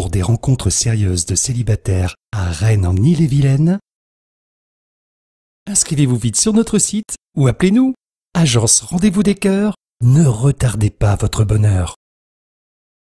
pour des rencontres sérieuses de célibataires à Rennes en Ille-et-Vilaine Inscrivez-vous vite sur notre site ou appelez-nous. Agence Rendez-vous des Cœurs, ne retardez pas votre bonheur.